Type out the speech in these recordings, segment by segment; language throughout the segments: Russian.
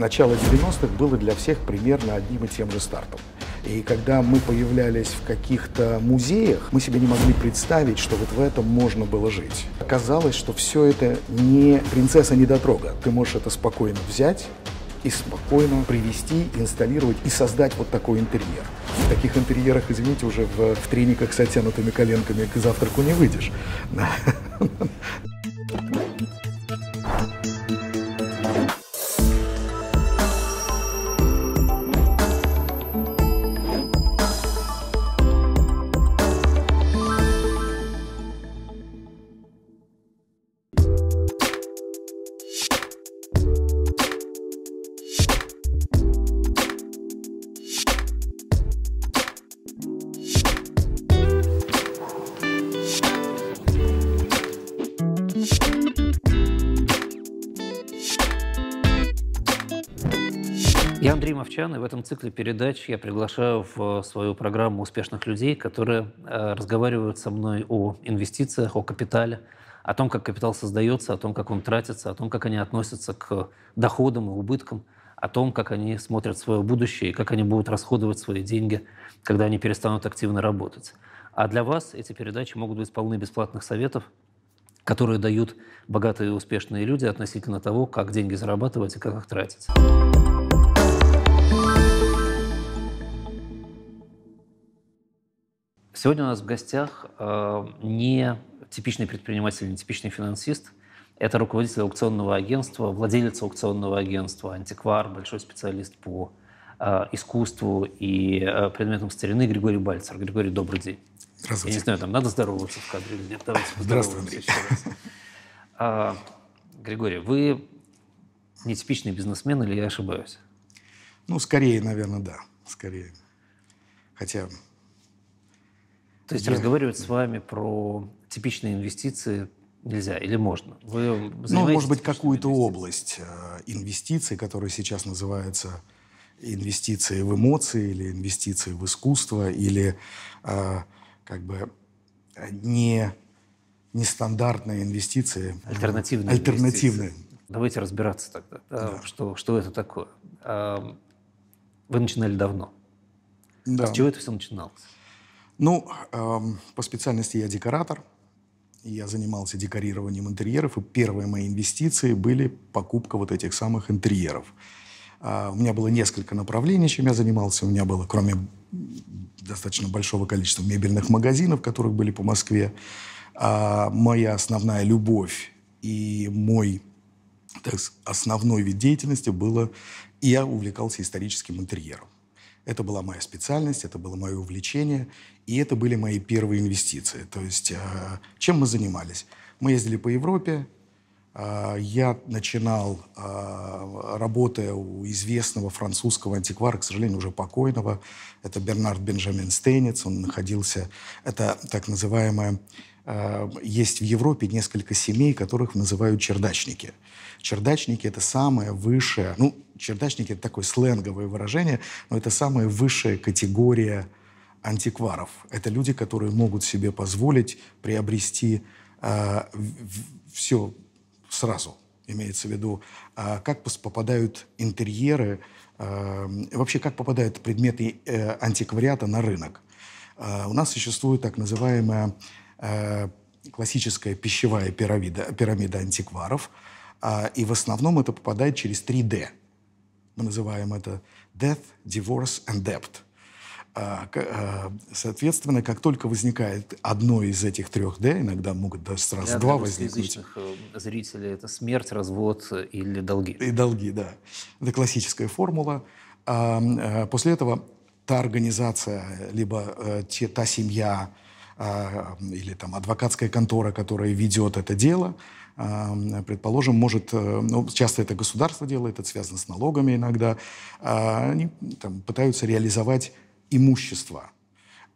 Начало 90-х было для всех примерно одним и тем же стартом. И когда мы появлялись в каких-то музеях, мы себе не могли представить, что вот в этом можно было жить. Оказалось, что все это не принцесса недотрога. Ты можешь это спокойно взять и спокойно привести, инсталлировать и создать вот такой интерьер. В таких интерьерах, извините, уже в, в трениках с оттянутыми коленками к завтраку не выйдешь. Ну, Мещан, и в этом цикле передач я приглашаю в свою программу успешных людей, которые разговаривают со мной о инвестициях, о капитале, о том, как капитал создается, о том, как он тратится, о том, как они относятся к доходам и убыткам, о том, как они смотрят свое будущее и как они будут расходовать свои деньги, когда они перестанут активно работать. А для вас эти передачи могут быть полны бесплатных советов, которые дают богатые и успешные люди относительно того, как деньги зарабатывать и как их тратить. Сегодня у нас в гостях э, не типичный предприниматель, не типичный финансист. Это руководитель аукционного агентства, владелец аукционного агентства, антиквар, большой специалист по э, искусству и э, предметам старины Григорий Бальцер. Григорий, добрый день. Здравствуйте. Я не знаю, там надо здороваться в кадре или нет. Давайте Здравствуй, Еще раз. А, Григорий, вы нетипичный бизнесмен или я ошибаюсь? Ну, скорее, наверное, да. Скорее. Хотя то есть Я... разговаривать с вами про типичные инвестиции нельзя или можно? Вы ну, может быть, какую-то область э, инвестиций, которая сейчас называется инвестиции в эмоции или инвестиции в искусство или э, как бы не нестандартные инвестиции. Альтернативные. Альтернативные. Инвестиции. Давайте разбираться тогда, да. что, что это такое. Эм, вы начинали давно. Да. А с чего это все начиналось? Ну, эм, по специальности я декоратор. Я занимался декорированием интерьеров, и первые мои инвестиции были покупка вот этих самых интерьеров. Uh, у меня было несколько направлений, чем я занимался. У меня было, кроме достаточно большого количества мебельных магазинов, которых были по Москве, uh, моя основная любовь и мой так, основной вид деятельности было... Я увлекался историческим интерьером. Это была моя специальность, это было мое увлечение, и это были мои первые инвестиции. То есть а, чем мы занимались? Мы ездили по Европе, а, я начинал, а, работая у известного французского антиквара, к сожалению, уже покойного, это Бернард Бенджамин Стейнец, он находился, это так называемая, а, есть в Европе несколько семей, которых называют чердачники. Чердачники – это самое высшее, ну, чердачники – это такое сленговое выражение, но это самая высшая категория антикваров. Это люди, которые могут себе позволить приобрести э, все сразу. Имеется в виду, а как попадают интерьеры, а, вообще как попадают предметы э, антиквариата на рынок. А, у нас существует так называемая э, классическая пищевая пирамида, пирамида антикваров, и в основном это попадает через 3D. Мы называем это Death, Divorce and Debt – а, э, соответственно, как только возникает одно из этих трех D, иногда могут даже сразу для два возникнуть. Э, зрителей это смерть, развод или долги. И долги, да. Это классическая формула. А, э, после этого та организация, либо те, та семья а, или там адвокатская контора, которая ведет это дело, предположим, может, ну, часто это государство делает, это связано с налогами иногда, они там, пытаются реализовать имущества.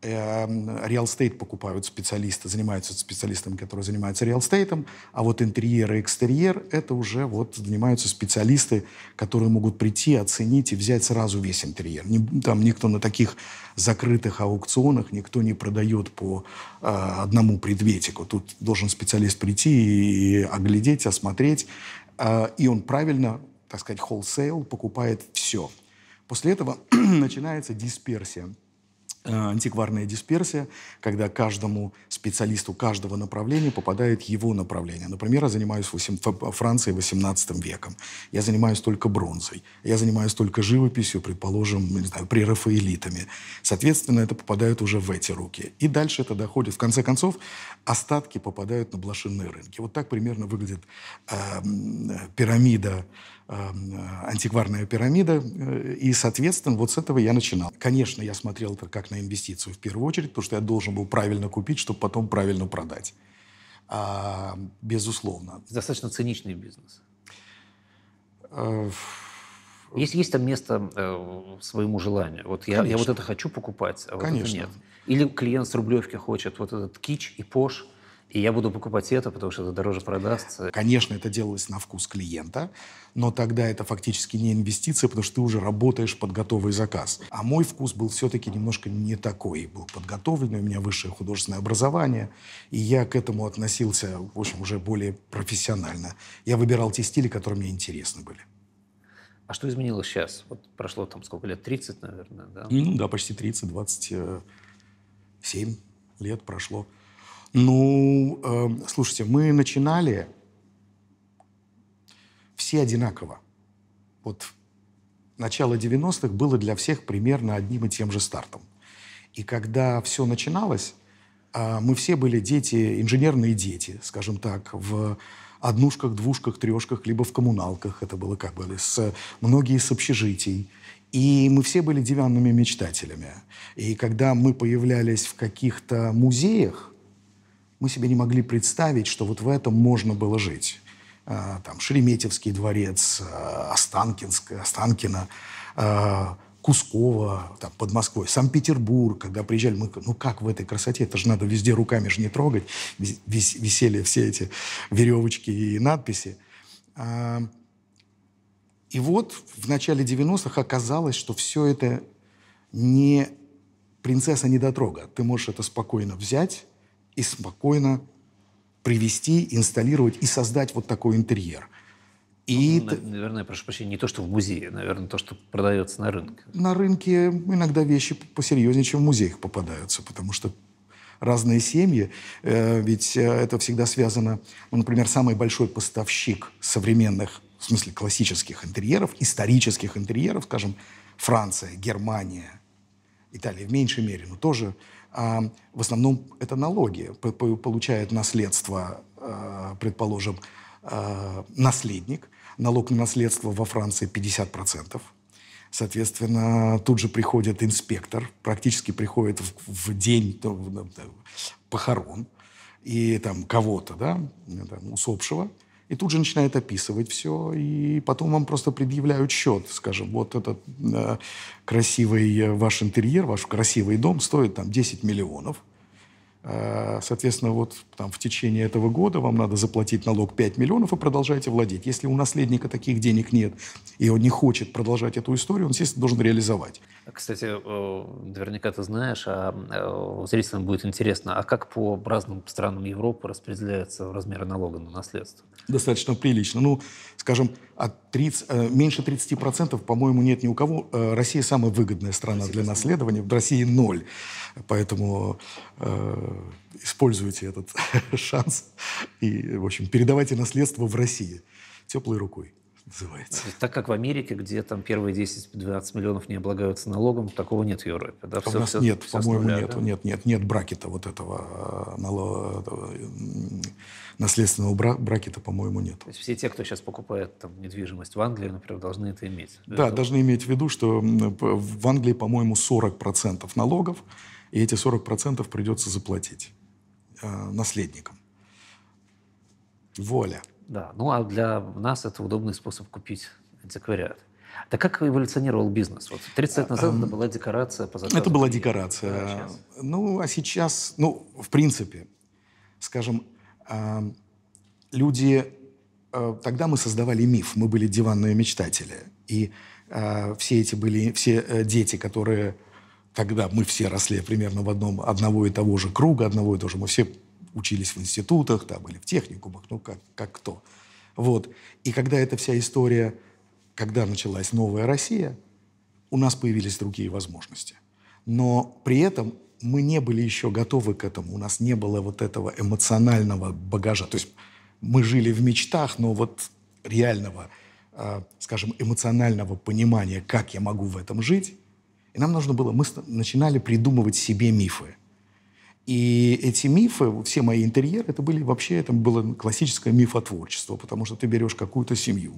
Реалстейт эм, покупают специалисты, занимаются специалистами, которые занимаются реалстейтом, а вот интерьер и экстерьер — это уже вот занимаются специалисты, которые могут прийти, оценить и взять сразу весь интерьер. там никто на таких закрытых аукционах, никто не продает по э, одному предметику. Тут должен специалист прийти и, и оглядеть, осмотреть, э, и он правильно, так сказать, wholesale покупает все — После этого начинается дисперсия э, антикварная дисперсия, когда каждому специалисту каждого направления попадает его направление. Например, я занимаюсь 8, Францией 18 веком. Я занимаюсь только бронзой. Я занимаюсь только живописью, предположим, ну, не знаю, прерафаэлитами. Соответственно, это попадает уже в эти руки. И дальше это доходит. В конце концов, остатки попадают на блошиные рынки. Вот так примерно выглядит э, э пирамида Эм, э, антикварная пирамида, э, и, соответственно, вот с этого я начинал. Конечно, я смотрел это как на инвестицию в первую очередь, потому что я должен был правильно купить, чтобы потом правильно продать. А, безусловно. Достаточно циничный бизнес. Э, есть, есть там место э, своему желанию. Вот я, я вот это хочу покупать, а вот Конечно. это нет. Или клиент с рублевки хочет вот этот кич и пош. И я буду покупать это, потому что это дороже продастся. Конечно, это делалось на вкус клиента, но тогда это фактически не инвестиция, потому что ты уже работаешь под готовый заказ. А мой вкус был все-таки немножко не такой. Был подготовленный, у меня высшее художественное образование, и я к этому относился, в общем, уже более профессионально. Я выбирал те стили, которые мне интересны были. А что изменилось сейчас? Вот прошло там сколько лет? 30, наверное, да? Ну да, почти 30, 27 э, лет прошло. Ну, э, слушайте, мы начинали все одинаково. Вот начало 90-х было для всех примерно одним и тем же стартом. И когда все начиналось, э, мы все были дети, инженерные дети, скажем так, в однушках, двушках, трешках, либо в коммуналках. Это было как бы с, многие с общежитий. И мы все были диванными мечтателями. И когда мы появлялись в каких-то музеях, мы себе не могли представить, что вот в этом можно было жить. А, там Шереметьевский дворец, а, Останкинск, Останкино, а, Кускова, там, под Москвой, Санкт-Петербург, когда приезжали, мы, ну как в этой красоте, это же надо везде руками же не трогать, вис, висели все эти веревочки и надписи. И вот в начале 90-х оказалось, что все это не принцесса недотрога. Ты можешь это спокойно взять, и спокойно привести, инсталлировать и создать вот такой интерьер. И ну, наверное, прошу прощения, не то, что в музее, наверное, то, что продается на рынке. На рынке иногда вещи посерьезнее, чем в музеях попадаются, потому что разные семьи, э, ведь э, это всегда связано, ну, например, самый большой поставщик современных, в смысле классических интерьеров, исторических интерьеров, скажем, Франция, Германия, Италия в меньшей мере, но тоже а, в основном это налоги получает наследство, э, предположим, э, наследник. Налог на наследство во Франции 50%. Соответственно, тут же приходит инспектор, практически приходит в, день похорон и там кого-то, да, усопшего – и тут же начинает описывать все, и потом вам просто предъявляют счет, скажем, вот этот э, красивый э, ваш интерьер, ваш красивый дом стоит там 10 миллионов, э, соответственно, вот там в течение этого года вам надо заплатить налог 5 миллионов и продолжаете владеть. Если у наследника таких денег нет, и он не хочет продолжать эту историю, он, естественно, должен реализовать. Кстати, э, наверняка ты знаешь, а э, зрителям будет интересно, а как по разным странам Европы распределяются размеры налога на наследство? Достаточно прилично. Ну, скажем, от 30, э, меньше 30%, по-моему, нет ни у кого. Россия самая выгодная страна Россия для наследования. В России ноль. Поэтому э, используйте этот шанс и, в общем, передавайте наследство в России теплой рукой называется. Так как в Америке, где там первые 10-12 миллионов не облагаются налогом, такого нет в Европе. Да? Все, а у нас все, нет, по-моему, да? нет, нет, нет, нет бракета вот этого, э, этого наследственного бра... бракета, по-моему, нет. То есть все те, кто сейчас покупает там, недвижимость в Англии, например, должны это иметь? Да, этого? должны иметь в виду, что в Англии, по-моему, 40% налогов, и эти 40% придется заплатить э, наследникам. Воля. Да, ну а для нас это удобный способ купить антиквариат. Да как эволюционировал бизнес? Вот 30 лет а, назад а, это была декорация по заказу. Это была декорация. Да, ну, а сейчас, ну, в принципе, скажем, а, люди... Тогда мы создавали миф, мы были диванные мечтатели. И все эти были, все э, дети, которые... Тогда мы все росли примерно в одном, одного и того же круга, одного и того же. Мы все учились в институтах там, или в техникумах, ну как, как кто. Вот. И когда эта вся история, когда началась новая Россия, у нас появились другие возможности. Но при этом мы не были еще готовы к этому, у нас не было вот этого эмоционального багажа. То есть мы жили в мечтах, но вот реального, э, скажем, эмоционального понимания, как я могу в этом жить, и нам нужно было, мы начинали придумывать себе мифы. И эти мифы, все мои интерьеры, это были вообще, это было классическое мифотворчество, потому что ты берешь какую-то семью,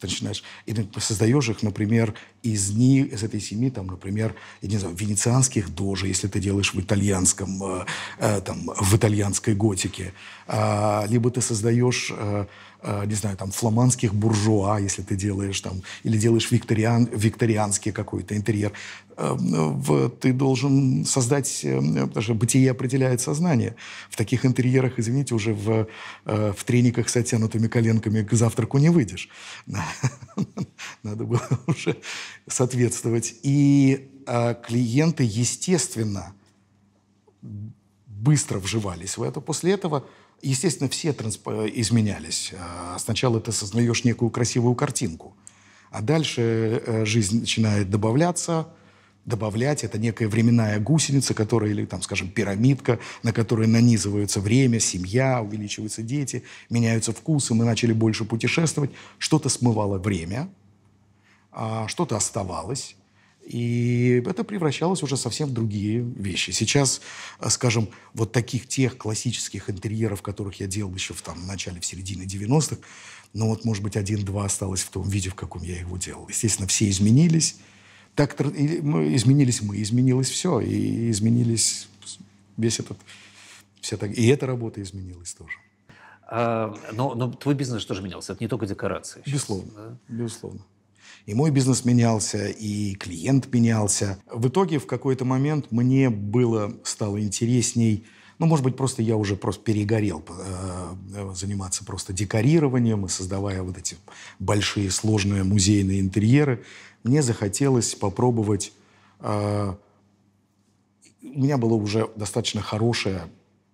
ты начинаешь, и ты создаешь их, например, из, не из этой семьи, там, например, я не знаю, венецианских дожи, если ты делаешь в итальянском, э, э, там, в итальянской готике, э, либо ты создаешь э, Э, не знаю, там, фламандских буржуа, если ты делаешь там, или делаешь викториан, викторианский какой-то интерьер. Э, ты должен создать, потому э, что бытие определяет сознание. В таких интерьерах, извините, уже в, в трениках с оттянутыми коленками к завтраку не выйдешь. Надо было уже соответствовать. И клиенты, естественно, быстро вживались в это. После этого Естественно, все трансп... Э, изменялись. А, сначала ты создаешь некую красивую картинку, а дальше э, жизнь начинает добавляться, добавлять. Это некая временная гусеница, которая, или, там, скажем, пирамидка, на которой нанизываются время, семья, увеличиваются дети, меняются вкусы, мы начали больше путешествовать. Что-то смывало время, а, что-то оставалось, и это превращалось уже совсем в другие вещи. Сейчас, э, скажем, вот таких тех классических интерьеров, которых я делал еще в, там, начале, в середине 90-х, ну вот, может быть, один-два осталось в том виде, в каком я его делал. Естественно, все изменились. Так ну, изменились мы, изменилось все. И изменились весь этот... Вся так, и эта работа изменилась тоже. А, но, но твой бизнес тоже менялся. Это не только декорации. безусловно. Да? Безусловно и мой бизнес менялся, и клиент менялся. В итоге в какой-то момент мне было, стало интересней ну, может быть, просто я уже просто перегорел э, э, заниматься просто декорированием и создавая вот эти большие сложные музейные интерьеры. Мне захотелось попробовать... Э, у меня было уже достаточно хорошее,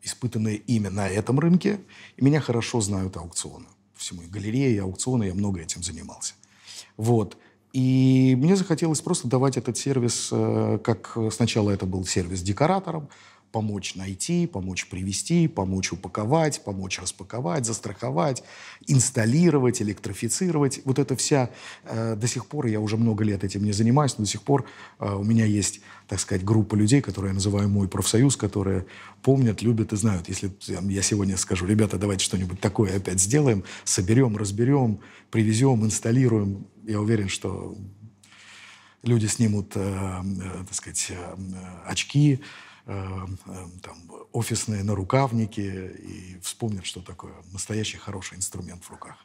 испытанное имя на этом рынке, и меня хорошо знают аукционы. Всему и галереи, и аукционы, я много этим занимался. Вот. И мне захотелось просто давать этот сервис, э, как сначала это был сервис декоратором, помочь найти, помочь привести, помочь упаковать, помочь распаковать, застраховать, инсталлировать, электрифицировать. Вот это вся э, до сих пор, я уже много лет этим не занимаюсь, но до сих пор э, у меня есть, так сказать, группа людей, которые я называю мой профсоюз, которые помнят, любят и знают. Если я сегодня скажу, ребята, давайте что-нибудь такое опять сделаем, соберем, разберем, привезем, инсталируем, я уверен, что люди снимут, э, э, так сказать, э, э очки, Эм, эм, там, офисные нарукавники и вспомнят, что такое настоящий хороший инструмент в руках.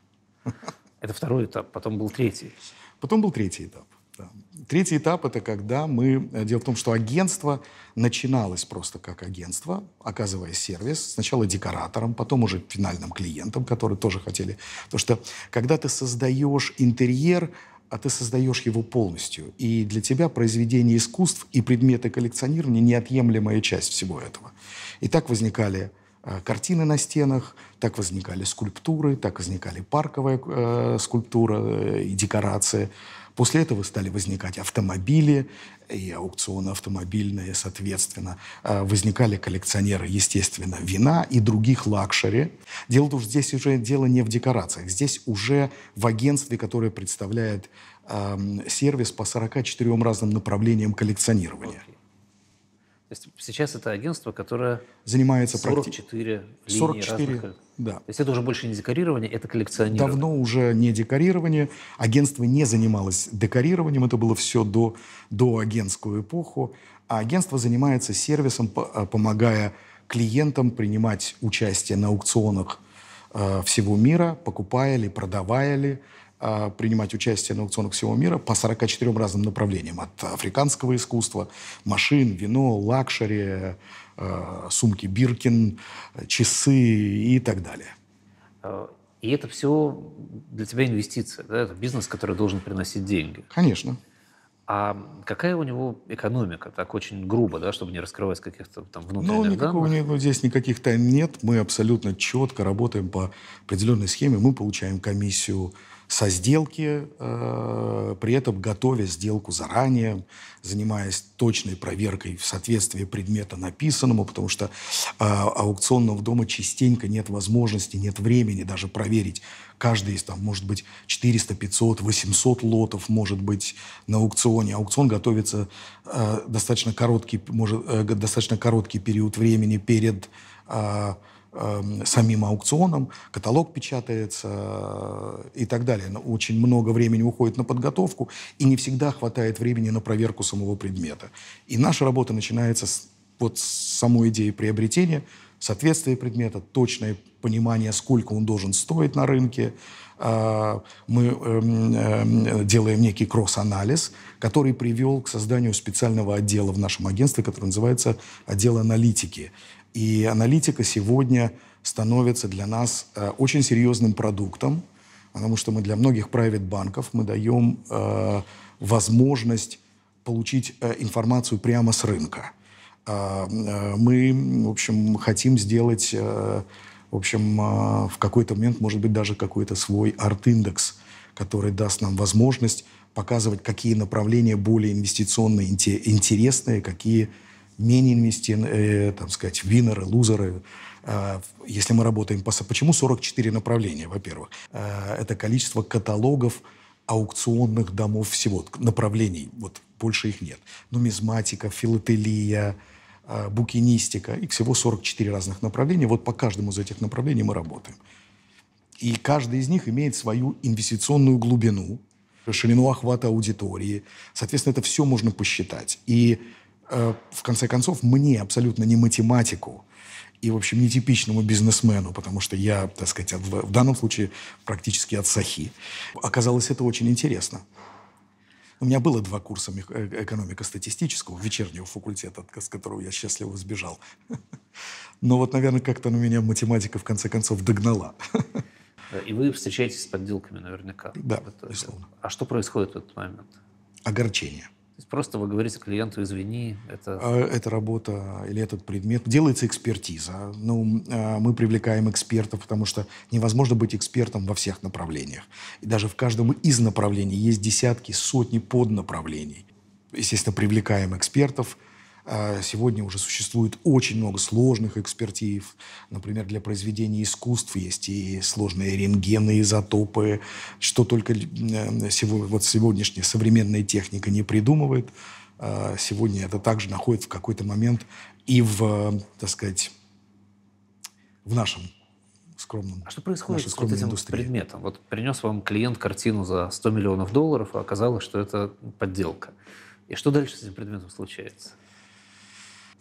Это второй этап, потом был третий. Потом был третий этап. Да. Третий этап это когда мы... Э, дело в том, что агентство начиналось просто как агентство, оказывая сервис. Сначала декоратором, потом уже финальным клиентом, которые тоже хотели. Потому что когда ты создаешь интерьер, а ты создаешь его полностью. И для тебя произведение искусств и предметы коллекционирования – неотъемлемая часть всего этого. И так возникали э, картины на стенах, так возникали скульптуры, так возникали парковая э, скульптура э, и декорация. После этого стали возникать автомобили и аукционы автомобильные, соответственно. Э, возникали коллекционеры, естественно, вина и других лакшери. Дело тут здесь уже дело не в декорациях. Здесь уже в агентстве, которое представляет э, сервис по 44 разным направлениям коллекционирования. Okay. То есть сейчас это агентство, которое занимается 44 практи... 44, разных... Э, да. То есть это уже больше не декорирование, это коллекционирование. Давно уже не декорирование. Агентство не занималось декорированием, это было все до, до агентскую эпоху. А агентство занимается сервисом, э, помогая клиентам принимать участие на аукционах э, всего мира, покупая ли, продавая ли, а, принимать участие на аукционах всего мира по 44 разным направлениям. От африканского искусства, машин, вино, лакшери, а, сумки Биркин, часы и так далее. А, и это все для тебя инвестиция, да? это бизнес, который должен приносить деньги. Конечно. А какая у него экономика? Так очень грубо, да, чтобы не раскрывать каких-то там внутренних ну, никакого данных. ну, здесь никаких тайн нет. Мы абсолютно четко работаем по определенной схеме. Мы получаем комиссию со сделки, э, при этом готовя сделку заранее, занимаясь точной проверкой в соответствии предмета написанному, потому что э, аукционного дома частенько нет возможности, нет времени даже проверить. Каждый из, там, может быть, 400, 500, 800 лотов может быть на аукционе. Аукцион готовится э, достаточно, короткий, может, э, достаточно короткий период времени перед... Э, Эм, самим аукционом, каталог печатается э, и так далее. Но очень много времени уходит на подготовку, и не всегда хватает времени на проверку самого предмета. И наша работа начинается с, вот с самой идеи приобретения, соответствия предмета, точное понимание, сколько он должен стоить на рынке. Э, мы эм, эм, делаем некий кросс-анализ, который привел к созданию специального отдела в нашем агентстве, который называется «Отдел аналитики», и аналитика сегодня становится для нас э, очень серьезным продуктом, потому что мы для многих private банков мы даем э, возможность получить э, информацию прямо с рынка. Э, э, мы, в общем, хотим сделать, э, в общем, э, в какой-то момент, может быть, даже какой-то свой арт-индекс, который даст нам возможность показывать, какие направления более инвестиционно интересные, какие менее инвестиции, э, там сказать, винеры, лузеры, а, если мы работаем по... Почему 44 направления, во-первых? А, это количество каталогов аукционных домов всего, направлений, вот больше их нет. Нумизматика, филателия, а, букинистика, и всего 44 разных направления. Вот по каждому из этих направлений мы работаем. И каждый из них имеет свою инвестиционную глубину, ширину охвата аудитории. Соответственно, это все можно посчитать. И Э, в конце концов, мне, абсолютно не математику, и, в общем, нетипичному бизнесмену, потому что я, так сказать, в, в данном случае практически от сахи. Оказалось, это очень интересно. У меня было два курса э, экономико-статистического вечернего факультета, с которого я счастливо сбежал. Но вот, наверное, как-то на меня математика в конце концов догнала. Э, и вы встречаетесь с подделками наверняка. Да, безусловно. А что происходит в этот момент? Огорчение есть просто вы говорите клиенту, извини, это... А, это работа или этот предмет. Делается экспертиза. Ну, а, мы привлекаем экспертов, потому что невозможно быть экспертом во всех направлениях. И даже в каждом из направлений есть десятки, сотни поднаправлений. Естественно, привлекаем экспертов – а сегодня уже существует очень много сложных экспертив. Например, для произведения искусств есть и сложные рентгены, изотопы, что только э, сегодня, вот сегодняшняя современная техника не придумывает. А сегодня это также находится в какой-то момент и в, так сказать, в нашем скромном. А что происходит с вот этим индустрии? предметом? Вот принес вам клиент картину за 100 миллионов долларов, а оказалось, что это подделка. И что дальше с этим предметом случается?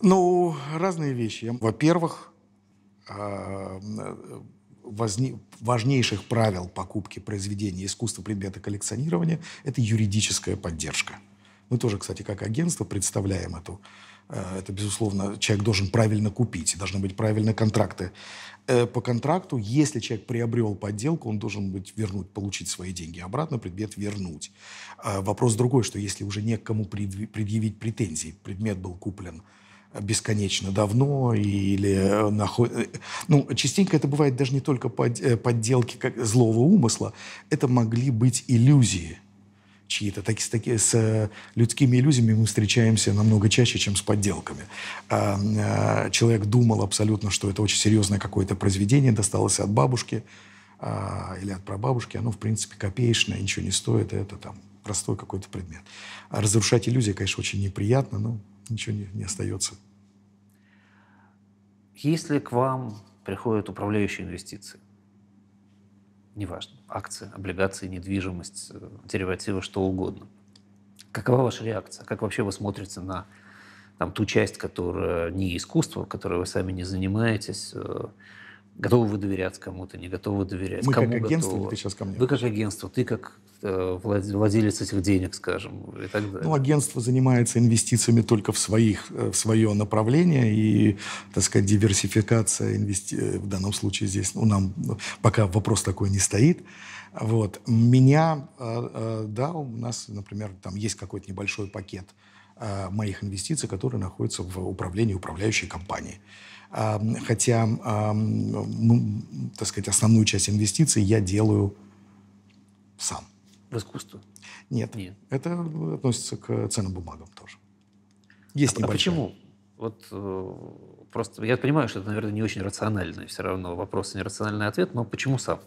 Ну, разные вещи. Во-первых, а, важнейших правил покупки произведения искусства предмета коллекционирования – это юридическая поддержка. Мы тоже, кстати, как агентство представляем эту э, это, безусловно, человек должен правильно купить, должны быть правильные контракты. Э, по контракту, если человек приобрел подделку, он должен быть вернуть, получить свои деньги обратно, предмет вернуть. А вопрос другой, что если уже некому предъявить претензии, предмет был куплен бесконечно давно или э, наход... Э, ну частенько это бывает даже не только под... Э, подделки как злого умысла это могли быть иллюзии чьи-то такие с, таки, с людскими иллюзиями мы встречаемся намного чаще чем с подделками а, а, человек думал абсолютно что это очень серьезное какое-то произведение досталось от бабушки а, или от прабабушки оно в принципе копеечное ничего не стоит это там простой какой-то предмет а разрушать иллюзии конечно очень неприятно но ничего не, не остается. Если к вам приходят управляющие инвестиции, неважно, акции, облигации, недвижимость, э, деривативы, что угодно. Какова ваша реакция? Как вообще вы смотрите на там, ту часть, которая не искусство, которое вы сами не занимаетесь, э, Готовы вы доверять кому-то, не готовы доверять. Мы кому как агентство готовы? ты сейчас ко мне? Вы как агентство, ты как э, владелец этих денег, скажем, и так далее. Ну, агентство занимается инвестициями только в, своих, э, в свое направление, и, так сказать, диверсификация инвести... Э, в данном случае здесь, ну, нам пока вопрос такой не стоит. Вот. Меня, да, у нас, например, там есть какой-то небольшой пакет, Э, моих инвестиций, которые находятся в управлении управляющей компании. Хотя, ну, так сказать, основную часть инвестиций я делаю сам. В искусство? Нет. Нет. Это относится к ценным бумагам тоже. Есть а, небольшая. А почему? Вот э, просто я понимаю, что это, наверное, не очень рациональный все равно вопрос, нерациональный ответ, но почему сам?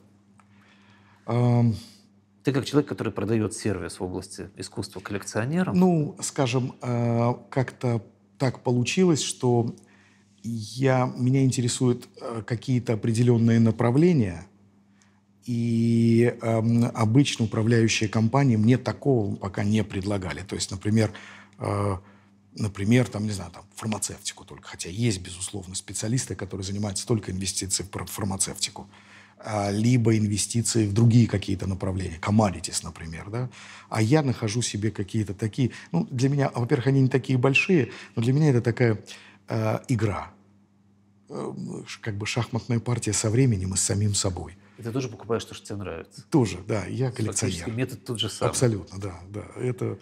Ты как человек, который продает сервис в области искусства коллекционерам? Ну, скажем, э, как-то так получилось, что я, меня интересуют э, какие-то определенные направления, и эм, обычно управляющие компании мне такого пока не предлагали. То есть, например, э, например, там, не знаю, там, фармацевтику только. Хотя есть, безусловно, специалисты, которые занимаются только инвестицией в фармацевтику. А, либо инвестиции в другие какие-то направления, commodities, например, да, а я нахожу себе какие-то такие, ну, для меня, во-первых, они не такие большие, но для меня это такая э, игра, э, как бы шахматная партия со временем и с самим собой. И ты тоже покупаешь то, что тебе нравится. Тоже, да, я коллекционер. Фактически метод тот же самый. Абсолютно, да, да. Это,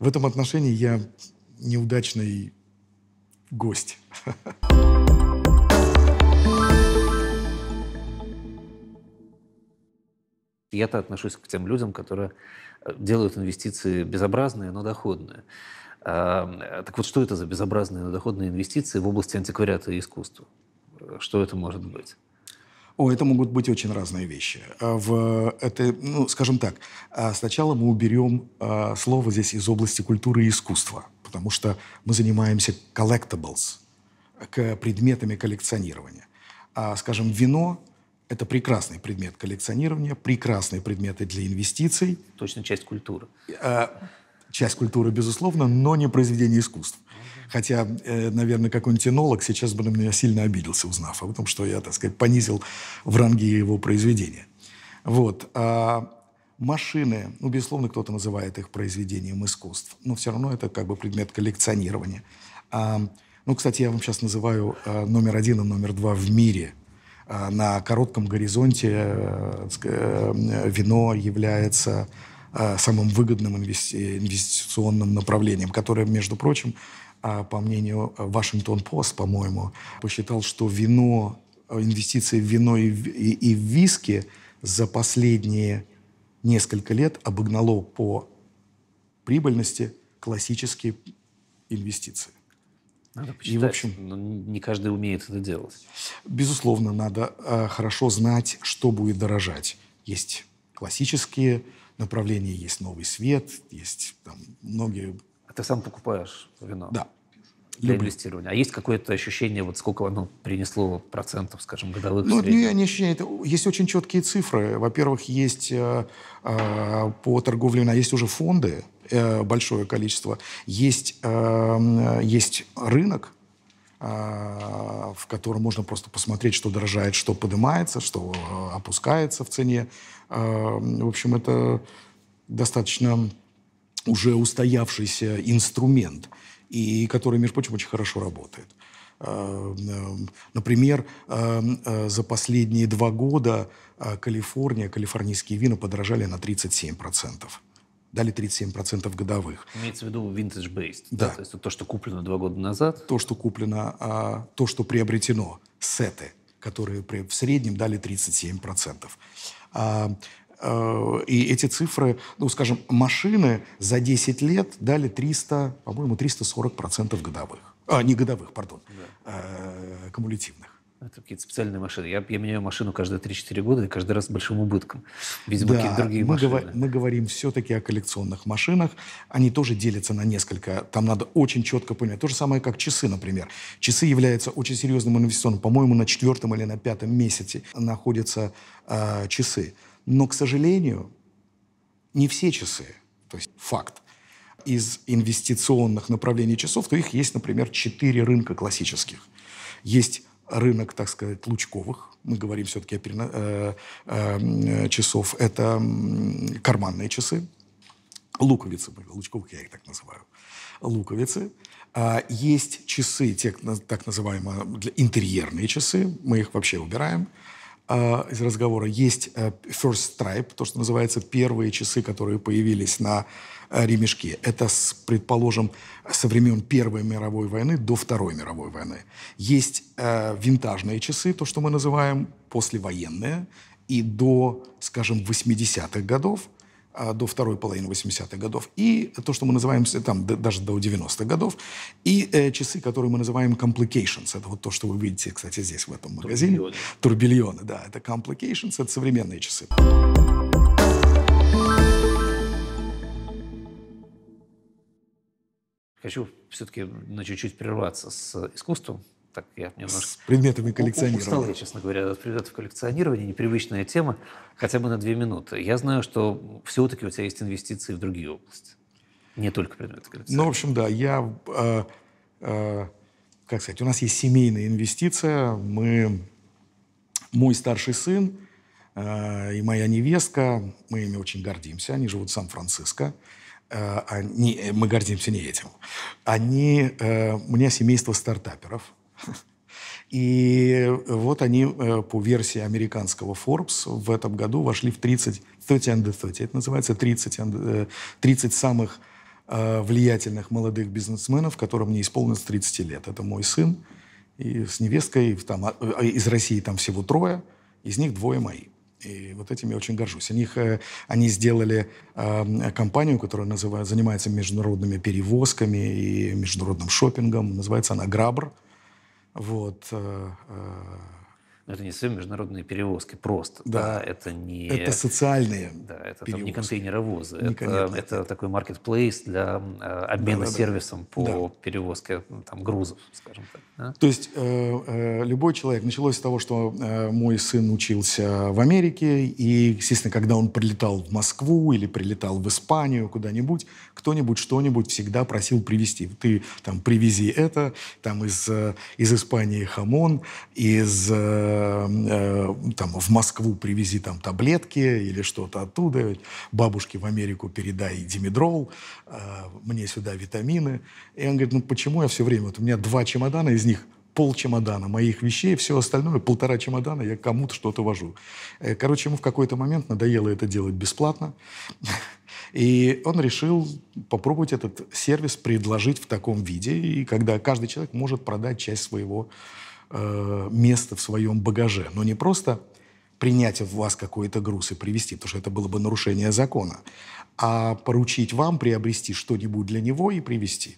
в этом отношении я неудачный гость. Я-то отношусь к тем людям, которые э, делают инвестиции безобразные, но доходные. Эм, так вот, что это за безобразные, но доходные инвестиции в области антиквариата и искусства? Э, что это может быть? О, это могут быть очень разные вещи. А в это, ну, скажем так, а сначала мы уберем а, слово здесь из области культуры и искусства, потому что мы занимаемся collectibles, к предметами коллекционирования. скажем, вино это прекрасный предмет коллекционирования, прекрасные предметы для инвестиций. Точно часть культуры. Э, часть культуры, безусловно, но не произведение искусств. Хотя, э, наверное, какой-нибудь энолог сейчас бы на меня сильно обиделся, узнав о том, что я, так сказать, понизил в ранге его произведения. Вот. А машины, ну, безусловно, кто-то называет их произведением искусств, но все равно это как бы предмет коллекционирования. А, ну, кстати, я вам сейчас называю э, номер один и номер два в мире – а, на коротком горизонте э, э, вино является а, самым выгодным инвестиционным направлением, которое, между прочим, а, по мнению Вашингтон-Пост, по-моему, посчитал, что вино, инвестиции в вино и, и, и в виски за последние несколько лет обогнало по прибыльности классические инвестиции. Надо почитать. И, в общем, но ну, не каждый умеет это делать. Безусловно, надо э, хорошо знать, что будет дорожать. Есть классические направления, есть новый свет, есть там многие... А ты сам покупаешь вино? Да. Для Люблю. инвестирования. А есть какое-то ощущение, вот сколько оно принесло процентов, скажем, годовых? Ну, это не ощущение. Это, есть очень четкие цифры. Во-первых, есть э, э, по торговле, вина, есть уже фонды, Э, большое количество. Есть, эм, есть рынок, э, в котором можно просто посмотреть, что дорожает, что поднимается, что э, опускается в цене. Эм, в общем, это достаточно уже устоявшийся инструмент, и который, между прочим, очень хорошо работает. Эм, например, за последние два года Калифорния, калифорнийские вина подорожали на 37%. процентов дали 37% годовых. Имеется в виду vintage-based? Да. да. То есть то, что куплено два года назад? То, что куплено, а, то, что приобретено, сеты, которые при, в среднем дали 37%. А, а, и эти цифры, ну, скажем, машины за 10 лет дали 300, по-моему, 340% годовых. А, не годовых, пардон, да. а, кумулятивных. Это какие-то специальные машины. Я, я меняю машину каждые 3-4 года и каждый раз с большим убытком. Видимо, да, какие-то другие мы машины. Гов- мы говорим все-таки о коллекционных машинах. Они тоже делятся на несколько. Там надо очень четко понять. То же самое, как часы, например. Часы являются очень серьезным инвестиционным. По-моему, на четвертом или на пятом месяце находятся э, часы. Но, к сожалению, не все часы. То есть факт из инвестиционных направлений часов, то их есть, например, четыре рынка классических. Есть рынок, так сказать, лучковых, мы говорим все-таки о перена... э, э, часов, это карманные часы, луковицы, лучковых я их так называю, луковицы. А, есть часы, те так называемые для интерьерные часы, мы их вообще убираем а, из разговора. Есть э, first stripe, то, что называется первые часы, которые появились на Э, ремешки Это, с, предположим, со времен Первой мировой войны до Второй мировой войны. Есть э, винтажные часы, то, что мы называем послевоенные, и до, скажем, 80-х годов, э, до второй половины 80-х годов, и то, что мы называем, там, даже до 90-х годов, и э, часы, которые мы называем complications. Это вот то, что вы видите, кстати, здесь, в этом магазине. Турбиллионы. Турбиллионы, да. Это complications, это современные часы. Хочу все-таки на чуть-чуть прерваться с искусством. Так я немножко... С предметами коллекционирования. Устал я, честно говоря, от предметов коллекционирования. Непривычная тема, хотя бы на две минуты. Я знаю, что все-таки у тебя есть инвестиции в другие области. Не только предметы коллекционирования. Ну, в общем, да. Я... Э, э, как сказать, у нас есть семейная инвестиция. Мы... Мой старший сын э, и моя невестка, мы ими очень гордимся. Они живут в Сан-Франциско. Э, они, э, мы гордимся не этим. Они, э, у меня семейство стартаперов. И вот они по версии американского Forbes в этом году вошли в 30, 30 under 30. Это называется 30, 30 самых влиятельных молодых бизнесменов, которым не исполнилось 30 лет. Это мой сын и с невесткой. Там, а, из России там всего трое, из них двое мои. И вот этим я очень горжусь. Они, э, они сделали эм, компанию, которая называет, занимается международными перевозками и международным шопингом. Называется она «Грабр». Вот. Э, э, это не совсем международные перевозки просто. Да. да это не... Это социальные Да, это там, не контейнеровозы. Не, это, это такой маркетплейс для э, обмена да, да, сервисом по да. перевозке там, грузов, скажем так. Да? То есть э, э, любой человек... Началось с того, что э, мой сын учился в Америке, и, естественно, когда он прилетал в Москву или прилетал в Испанию куда-нибудь, кто-нибудь что-нибудь всегда просил привезти. Ты там привези это, там из, э, из Испании хамон, из э, Эм, э, там, в Москву привези там таблетки или что-то оттуда, бабушке в Америку передай димедрол, э, мне сюда витамины. И он говорит, ну почему я все время, вот у меня два чемодана, из них пол чемодана моих вещей, все остальное, полтора чемодана, я кому-то что-то вожу. Э, короче, ему в какой-то момент надоело это делать бесплатно. И он решил попробовать этот сервис предложить в таком виде, и когда каждый человек может продать часть своего Э, место в своем багаже. Но не просто принять в вас какой-то груз и привести, потому что это было бы нарушение закона, а поручить вам приобрести что-нибудь для него и привести.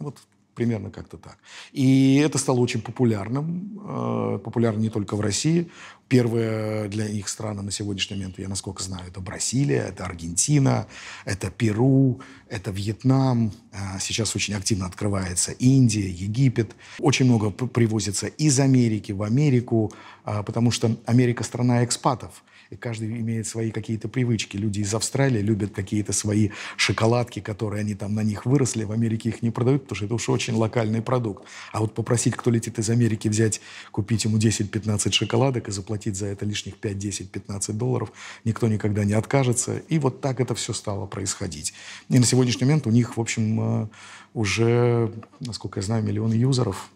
Вот Примерно как-то так. И это стало очень популярным. Э, популярно не только в России. Первая для них страна на сегодняшний момент, я насколько знаю, это Бразилия, это Аргентина, это Перу, это Вьетнам. Э, сейчас очень активно открывается Индия, Египет. Очень много привозится из Америки в Америку, э, потому что Америка страна экспатов – и каждый имеет свои какие-то привычки. Люди из Австралии любят какие-то свои шоколадки, которые они там на них выросли, в Америке их не продают, потому что это уж очень локальный продукт. А вот попросить, кто летит из Америки, взять, купить ему 10-15 шоколадок и заплатить за это лишних 5, 10, 15 долларов, никто никогда не откажется. И вот так это все стало происходить. И на сегодняшний момент у них, в общем, э, уже, насколько я знаю, миллионы юзеров –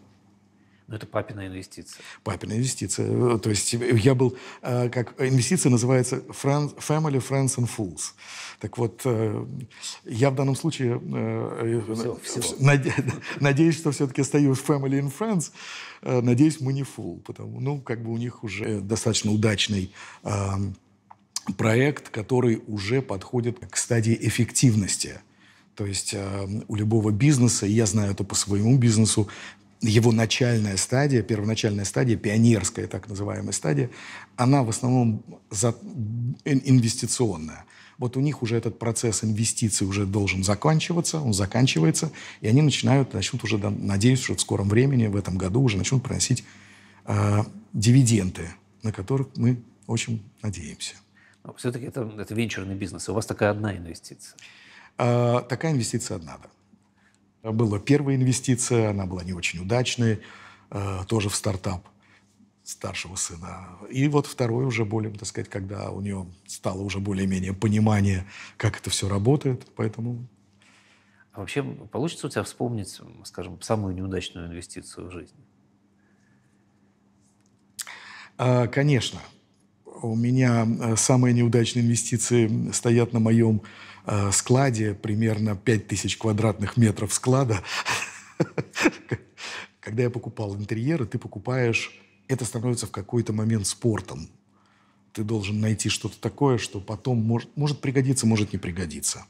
но ну, это папина инвестиция. Папина инвестиция. Э, то есть э, я был, э, как инвестиция называется friends, Family, Friends and Fools. Так вот, я в данном случае все, все. надеюсь, что все-таки стою в Family and Friends. Надеюсь, мы не фул, потому ну как бы у них уже достаточно удачный проект, который уже подходит к стадии эффективности. То есть э, у любого бизнеса, и я знаю это по своему бизнесу, его начальная стадия, первоначальная стадия, пионерская так называемая стадия, она в основном за, инвестиционная. Вот у них уже этот процесс инвестиций уже должен заканчиваться, он заканчивается, и они начинают, начнут уже, надеюсь, что в скором времени, в этом году уже начнут приносить э, дивиденды, на которых мы очень надеемся. Но все-таки это, это венчурный бизнес, у вас такая одна инвестиция. Э, такая инвестиция одна, да. Была первая инвестиция, она была не очень удачной, э, тоже в стартап старшего сына. И вот второй уже более, так сказать, когда у нее стало уже более-менее понимание, как это все работает, поэтому... А вообще получится у тебя вспомнить, скажем, самую неудачную инвестицию в жизни? А, конечно, у меня э, самые неудачные инвестиции стоят на моем э, складе, примерно 5000 квадратных метров склада. Когда я покупал интерьеры, ты покупаешь, это становится в какой-то момент спортом. Ты должен найти что-то такое, что потом может, может пригодиться, может не пригодиться.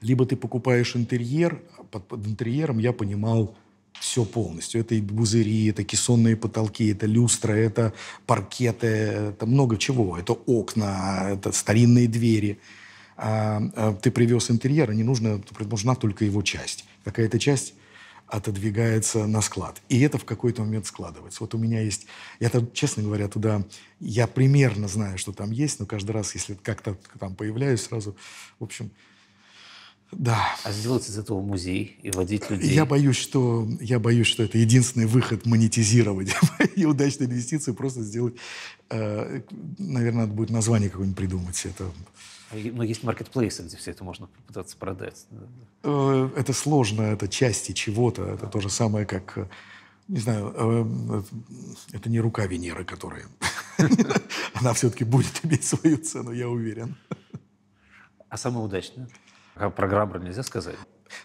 Либо ты покупаешь интерьер, под, под интерьером я понимал все полностью. Это и бузыри, это кессонные потолки, это люстра, это паркеты, это много чего. Это окна, это старинные двери. А, а ты привез интерьер, а не нужно, нужна только его часть. Какая-то часть отодвигается на склад. И это в какой-то момент складывается. Вот у меня есть... Я там, честно говоря, туда... Я примерно знаю, что там есть, но каждый раз, если как-то там появляюсь, сразу, в общем, да. А сделать из этого музей и водить людей? Я боюсь, что, я боюсь, что это единственный выход монетизировать и удачные инвестиции, просто сделать, э, наверное, надо будет название какое-нибудь придумать. Это... А Но ну, есть маркетплейсы, где все это можно попытаться продать. Э, это сложно, это части чего-то. Это да. то же самое, как, э, не знаю, э, это не рука Венеры, которая... Она все-таки будет иметь свою цену, я уверен. А самое удачное? А про Грабр нельзя сказать?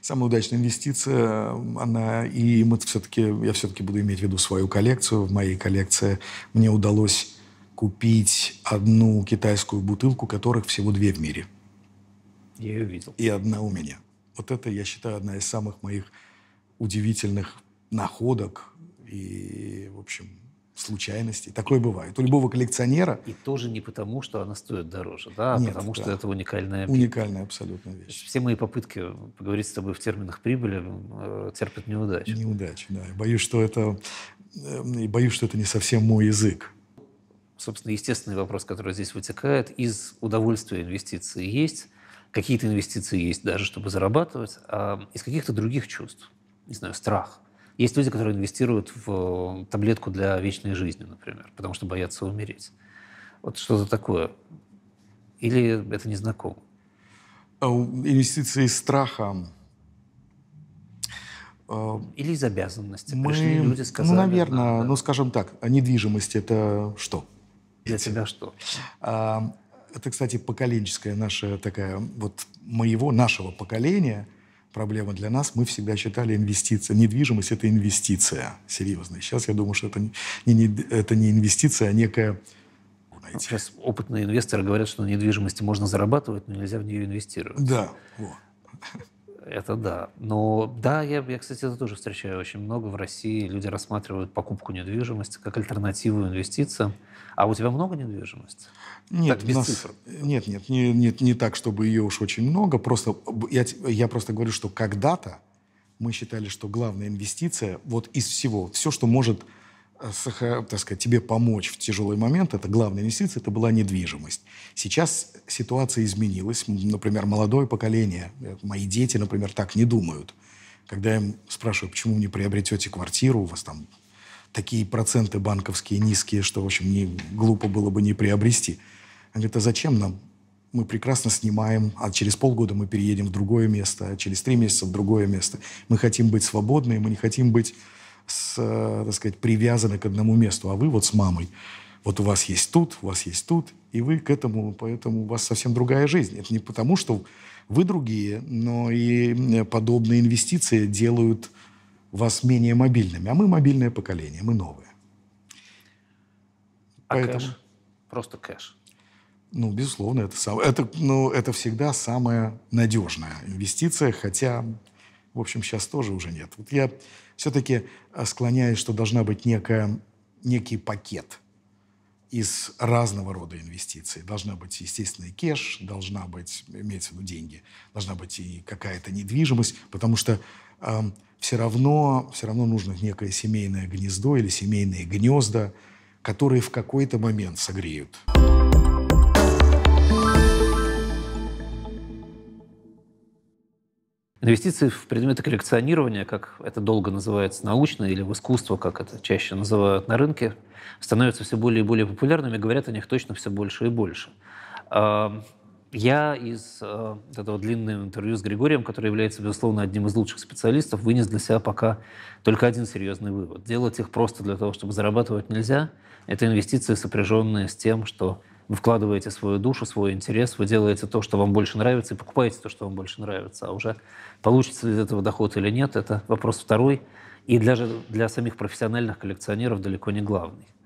Самая удачная инвестиция, э, она, и мы все-таки, я все-таки буду иметь в виду свою коллекцию. В моей коллекции мне удалось купить одну китайскую бутылку, которых всего две в мире. Я ее видел. И одна у меня. Вот это, я считаю, одна из самых моих удивительных находок и, в общем, случайностей. Такое бывает. У любого коллекционера. И тоже не потому, что она стоит дороже, да, а Нет, потому да. что это уникальная вещь. Уникальная абсолютно вещь. Все мои попытки поговорить с тобой в терминах прибыли э, терпят неудачу. Неудачи, да. Боюсь, что это, э, боюсь, что это не совсем мой язык. Собственно, естественный вопрос, который здесь вытекает, из удовольствия инвестиции есть, какие-то инвестиции есть даже, чтобы зарабатывать, а из каких-то других чувств, не знаю, страх – есть люди, которые инвестируют в э, таблетку для вечной жизни, например, потому что боятся умереть. Вот что-то такое. Или это незнакомо? А инвестиции страха. А, Или из обязанности. Мы, Пришли люди, ну, сказали... Ну, наверное, да, да. ну, скажем так, а недвижимость – это что? Для тебя что? это, кстати, поколенческая наша такая, вот моего, нашего поколения – проблема для нас. Мы всегда считали инвестиции. Недвижимость – это инвестиция серьезная. Сейчас я думаю, что это не, не, это не инвестиция, а некая ну, знаете. Сейчас опытные инвесторы говорят, что на недвижимости можно зарабатывать, но нельзя в нее инвестировать. Да. Вот. Это да. Но да, я, я, кстати, это тоже встречаю очень много. В России люди рассматривают покупку недвижимости как альтернативу инвестициям. А у тебя много недвижимости? Нет, так, без нас, цифр. Нет, нет, не, не, не так, чтобы ее уж очень много. Просто я, я просто говорю, что когда-то мы считали, что главная инвестиция вот из всего, все, что может э, так сказать, тебе помочь в тяжелый момент, это главная инвестиция, это была недвижимость. Сейчас ситуация изменилась. Например, молодое поколение, э, мои дети, например, так не думают. Когда я им спрашиваю, почему вы не приобретете квартиру, у вас там такие проценты банковские низкие, что, в общем, не, глупо было бы не приобрести. Она говорит, а зачем нам? Мы прекрасно снимаем, а через полгода мы переедем в другое место, а через три месяца в другое место. Мы хотим быть свободны, мы не хотим быть, с, так сказать, привязаны к одному месту. А вы вот с мамой, вот у вас есть тут, у вас есть тут, и вы к этому, поэтому у вас совсем другая жизнь. Это не потому, что вы другие, но и подобные инвестиции делают вас менее мобильными. А мы мобильное поколение, мы новые. А Поэтому... кэш? Просто кэш? Ну, безусловно, это, сам... это, ну, это всегда самая надежная инвестиция, хотя, в общем, сейчас тоже уже нет. Вот я все-таки а, склоняюсь, что должна быть некая, некий пакет из разного рода инвестиций. Должна быть, естественно, и кэш, должна быть, имеется в виду деньги, должна быть и какая-то недвижимость, потому что все равно, все равно нужно некое семейное гнездо или семейные гнезда, которые в какой-то момент согреют. Инвестиции в предметы коллекционирования, как это долго называется научно, или в искусство, как это чаще называют на рынке, становятся все более и более популярными, говорят о них точно все больше и больше. Я из э, этого длинного интервью с Григорием, который является, безусловно, одним из лучших специалистов, вынес для себя пока только один серьезный вывод. Делать их просто для того, чтобы зарабатывать нельзя. Это инвестиции, сопряженные с тем, что вы вкладываете свою душу, свой интерес, вы делаете то, что вам больше нравится, и покупаете то, что вам больше нравится. А уже получится ли из этого доход или нет, это вопрос второй. И даже для самих профессиональных коллекционеров далеко не главный.